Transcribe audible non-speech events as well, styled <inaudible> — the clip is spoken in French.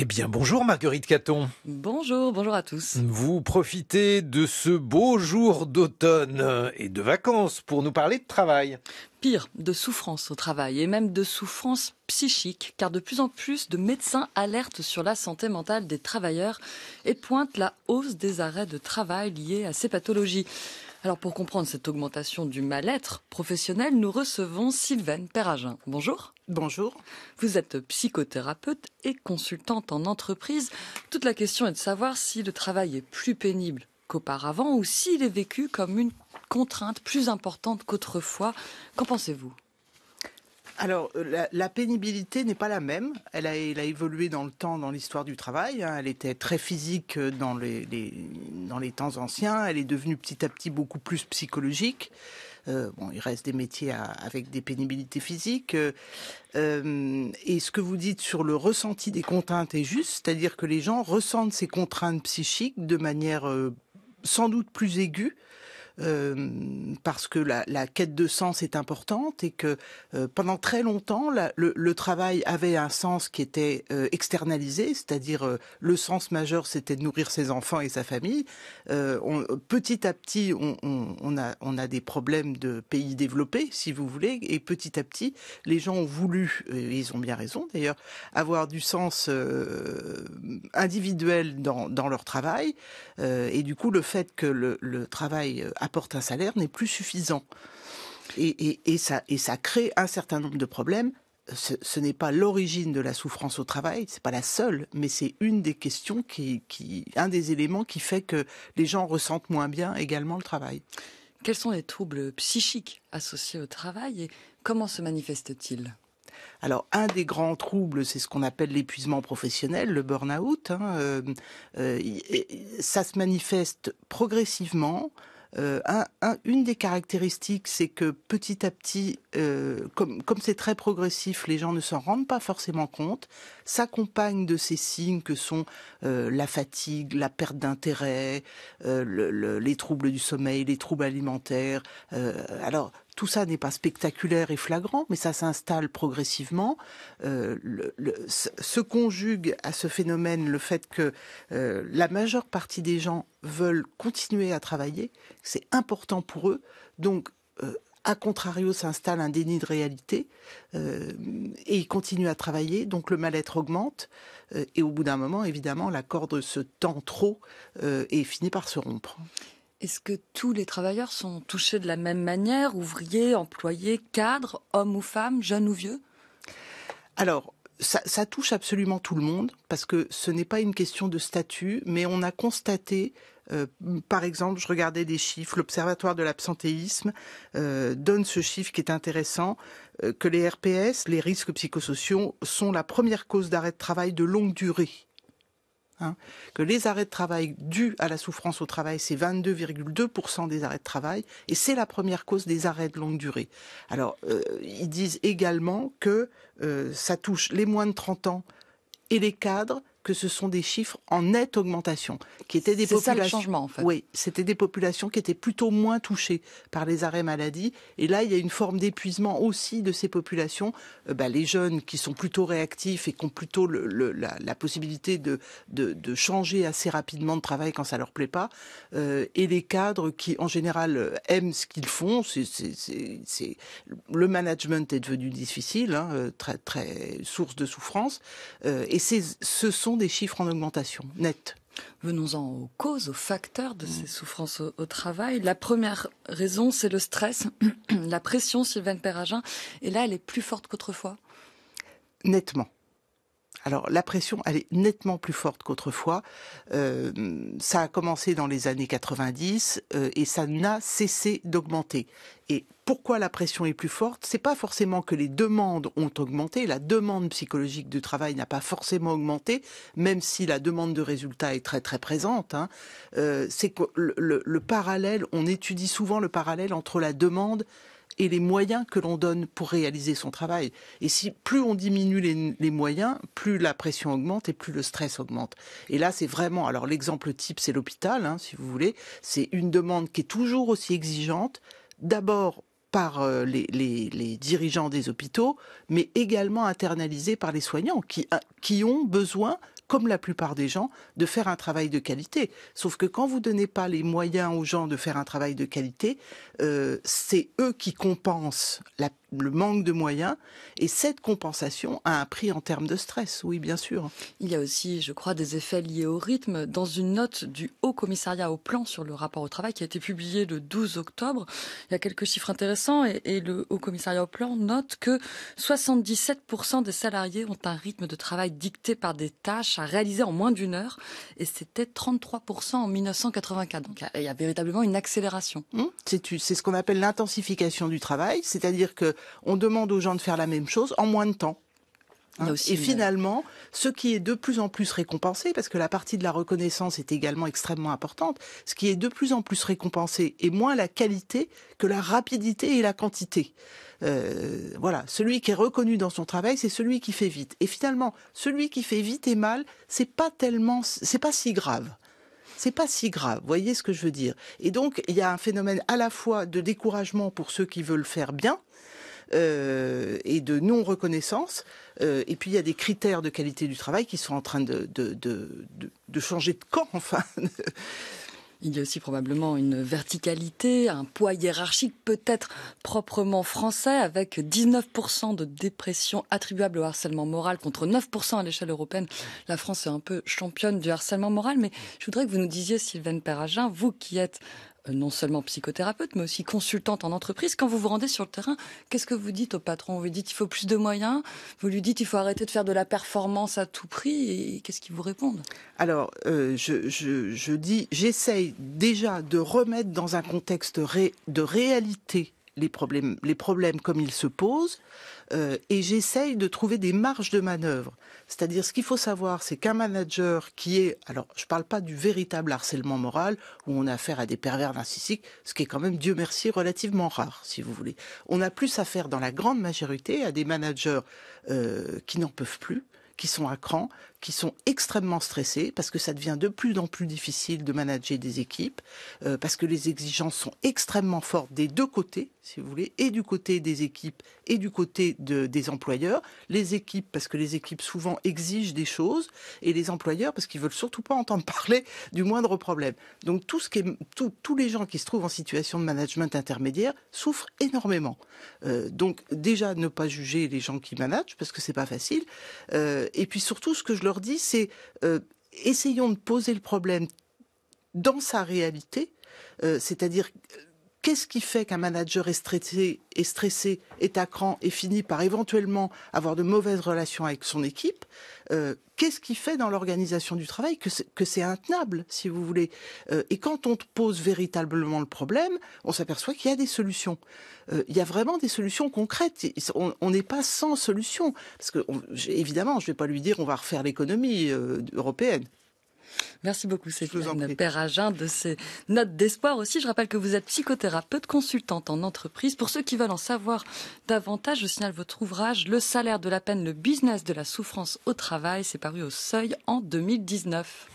Eh bien, bonjour Marguerite Caton. Bonjour, bonjour à tous. Vous profitez de ce beau jour d'automne et de vacances pour nous parler de travail. Pire, de souffrance au travail et même de souffrance psychique, car de plus en plus de médecins alertent sur la santé mentale des travailleurs et pointent la hausse des arrêts de travail liés à ces pathologies. Alors pour comprendre cette augmentation du mal-être professionnel, nous recevons Sylvaine Perragin. Bonjour. Bonjour. Vous êtes psychothérapeute et consultante en entreprise. Toute la question est de savoir si le travail est plus pénible qu'auparavant ou s'il est vécu comme une contrainte plus importante qu'autrefois. Qu'en pensez-vous alors, euh, la, pénibilité n'est pas la même. Elle a, évolué dans le temps, dans l'histoire du travail. Hein. Elle était très physique euh, dans les temps anciens. Elle est devenue petit à petit beaucoup plus psychologique. Euh, il reste des métiers avec des pénibilités physiques. Euh, euh, et ce que vous dites sur le ressenti des contraintes est juste, c'est-à-dire que les gens ressentent ces contraintes psychiques de manière sans doute plus aiguë euh, parce que la, quête de sens est importante et que euh, pendant très longtemps, le, travail avait un sens qui était euh, externalisé, c'est-à-dire le sens majeur, c'était de nourrir ses enfants et sa famille. petit à petit, on, a, on a des problèmes de pays développés, si vous voulez, et petit à petit, les gens ont voulu, et ils ont bien raison d'ailleurs, avoir du sens individuel dans, leur travail. et du coup, le fait que le, le travail apporte un salaire n'est plus suffisant. Et, et, ça, et ça crée un certain nombre de problèmes. Ce, n'est pas l'origine de la souffrance au travail, c'est pas la seule, mais c'est une des questions qui, qui, un des éléments qui fait que les gens ressentent moins bien également le travail. Quels sont les troubles psychiques associés au travail et comment se manifestent-ils alors, un des grands troubles, c'est ce qu'on appelle l'épuisement professionnel, le burn-out. Hein, euh, euh, ça se manifeste progressivement, euh, une des caractéristiques, c'est que petit à petit, euh, comme c'est très progressif, les gens ne s'en rendent pas forcément compte, s'accompagnent de ces signes que sont euh, la fatigue, la perte d'intérêt, les troubles du sommeil, les troubles alimentaires. alors, tout ça n'est pas spectaculaire et flagrant, mais ça s'installe progressivement. Euh, le, se conjugue à ce phénomène le fait que euh, la majeure partie des gens veulent continuer à travailler, c'est important pour eux. Donc, euh, à a contrario, s'installe un déni de réalité et ils continuent à travailler, donc le mal-être augmente et au bout d'un moment, évidemment, la corde se tend trop et finit par se rompre. Est-ce que tous les travailleurs sont touchés de la même manière, ouvriers, employés, cadres, hommes ou femmes, jeunes ou vieux Alors, ça, touche absolument tout le monde parce que ce n'est pas une question de statut, mais on a constaté, euh, par exemple, je regardais des chiffres, l'Observatoire de l'absentéisme euh, donne ce chiffre qui est intéressant, euh, que les RPS, les risques psychosociaux, sont la première cause d'arrêt de travail de longue durée. Hein, que les arrêts de travail dus à la souffrance au travail, c'est 22,2% des arrêts de travail, et c'est la première cause des arrêts de longue durée. Alors, euh, ils disent également que euh, ça touche les moins de 30 ans et les cadres, que ce sont des chiffres en nette augmentation, qui étaient des populations. Ça le changement, en fait. Oui, c'était des populations qui étaient plutôt moins touchées par les arrêts maladie. Et là, il y a une forme d'épuisement aussi de ces populations. Euh, bah, les jeunes qui sont plutôt réactifs et qui ont plutôt la, possibilité de, de, changer assez rapidement de travail quand ça leur plaît pas, euh, et les cadres qui, en général, euh, aiment ce qu'ils font. C'est, le management est devenu difficile, hein, très, très source de souffrance. et ce sont des chiffres en augmentation nette. Venons-en aux causes, aux facteurs de ces mm. souffrances au, travail. La première raison, c'est le stress, <clears throat> la pression, Sylvain Perragin. Et là, elle est plus forte qu'autrefois Nettement. Alors la pression, elle est nettement plus forte qu'autrefois. Euh, ça a commencé dans les années 90 euh, et ça n'a cessé d'augmenter. Et pourquoi la pression est plus forte C'est pas forcément que les demandes ont augmenté, la demande psychologique du travail n'a pas forcément augmenté, même si la demande de résultats est très très présente. Hein. Euh, c'est le parallèle, on étudie souvent le parallèle entre la demande et les moyens que l'on donne pour réaliser son travail. Et si plus on diminue les, moyens, plus la pression augmente et plus le stress augmente. Et là, c'est vraiment. Alors l'exemple type, c'est l'hôpital, hein, si vous voulez. C'est une demande qui est toujours aussi exigeante. D'abord par euh, les, dirigeants des hôpitaux, mais également internalisée par les soignants qui, euh, qui ont besoin comme la plupart des gens, de faire un travail de qualité. Sauf que quand vous ne donnez pas les moyens aux gens de faire un travail de qualité, euh, c'est eux qui compensent le manque de moyens. Et cette compensation a un prix en termes de stress, oui, bien sûr. Il y a aussi, je crois, des effets liés au rythme. Dans une note du Haut Commissariat au Plan sur le rapport au travail qui a été publiée le 12 octobre, il y a quelques chiffres intéressants et le Haut Commissariat au Plan note que 77% des salariés ont un rythme de travail dicté par des tâches à réaliser en moins d'une heure. Et c'était 33% en 1984. Donc il y, a véritablement une accélération. Mmh. C'est ce qu'on appelle l'intensification du travail, c'est-à-dire que on demande aux gens de faire la même chose en moins de temps. Hein, et finalement, ce qui est de plus en plus récompensé, parce que la partie de la reconnaissance est également extrêmement importante, ce qui est de plus en plus récompensé est moins la qualité que la rapidité et la quantité. Euh, voilà, celui qui est reconnu dans son travail, c'est celui qui fait vite. Et finalement, celui qui fait vite et mal, c'est pas tellement, c'est pas si grave c'est pas si grave. Voyez ce que je veux dire. Et donc, il y a un phénomène à la fois de découragement pour ceux qui veulent faire bien, euh, et de non-reconnaissance. Euh, et puis il y a des critères de qualité du travail qui sont en train de, de, de changer de camp, enfin. <laughs> Il y a aussi probablement une verticalité, un poids hiérarchique peut-être proprement français, avec 19% de dépression attribuable au harcèlement moral contre 9% à l'échelle européenne. La France est un peu championne du harcèlement moral, mais je voudrais que vous nous disiez, Sylvain Perragin, vous qui êtes euh, non seulement psychothérapeute, mais aussi consultante en entreprise, quand vous vous rendez sur le terrain, qu'est-ce que vous dites au patron Vous lui dites il faut plus de moyens, vous lui dites il faut arrêter de faire de la performance à tout prix, et qu'est-ce qu'ils vous répondent Alors, euh, je, je, dis, j'essaye déjà de remettre dans un contexte de réalité les problèmes, les problèmes comme ils se posent, euh, et j'essaye de trouver des marges de manœuvre. C'est-à-dire, ce qu'il faut savoir, c'est qu'un manager qui est, alors, je ne parle pas du véritable harcèlement moral où on a affaire à des pervers narcissiques, ce qui est quand même, Dieu merci, relativement rare, si vous voulez. On a plus affaire, dans la grande majorité, à des managers euh, qui n'en peuvent plus, qui sont à cran, qui sont extrêmement stressés parce que ça devient de plus en plus difficile de manager des équipes, euh, parce que les exigences sont extrêmement fortes des deux côtés, si vous voulez, et du côté des équipes et du côté de, des employeurs. Les équipes, parce que les équipes souvent exigent des choses, et les employeurs, parce qu'ils veulent surtout pas entendre <laughs> parler du moindre problème. Donc tout ce qui est, tous les gens qui se trouvent en situation de management intermédiaire souffrent énormément. Euh, donc déjà ne pas juger les gens qui managent parce que c'est pas facile, euh, et puis surtout ce que je leur c'est euh, essayons de poser le problème dans sa réalité, euh, c'est-à-dire qu'est-ce qui fait qu'un manager est stressé, est stressé, est à cran et finit par éventuellement avoir de mauvaises relations avec son équipe euh, Qu'est-ce qui fait dans l'organisation du travail que c'est intenable, si vous voulez euh, Et quand on te pose véritablement le problème, on s'aperçoit qu'il y a des solutions. Euh, il y a vraiment des solutions concrètes. On n'est pas sans solution. Parce que, évidemment, je ne vais pas lui dire on va refaire l'économie euh, européenne. Merci beaucoup, Céline Perragin, de ces notes d'espoir aussi. Je rappelle que vous êtes psychothérapeute, consultante en entreprise. Pour ceux qui veulent en savoir davantage, je signale votre ouvrage Le salaire de la peine, le business de la souffrance au travail. C'est paru au seuil en 2019.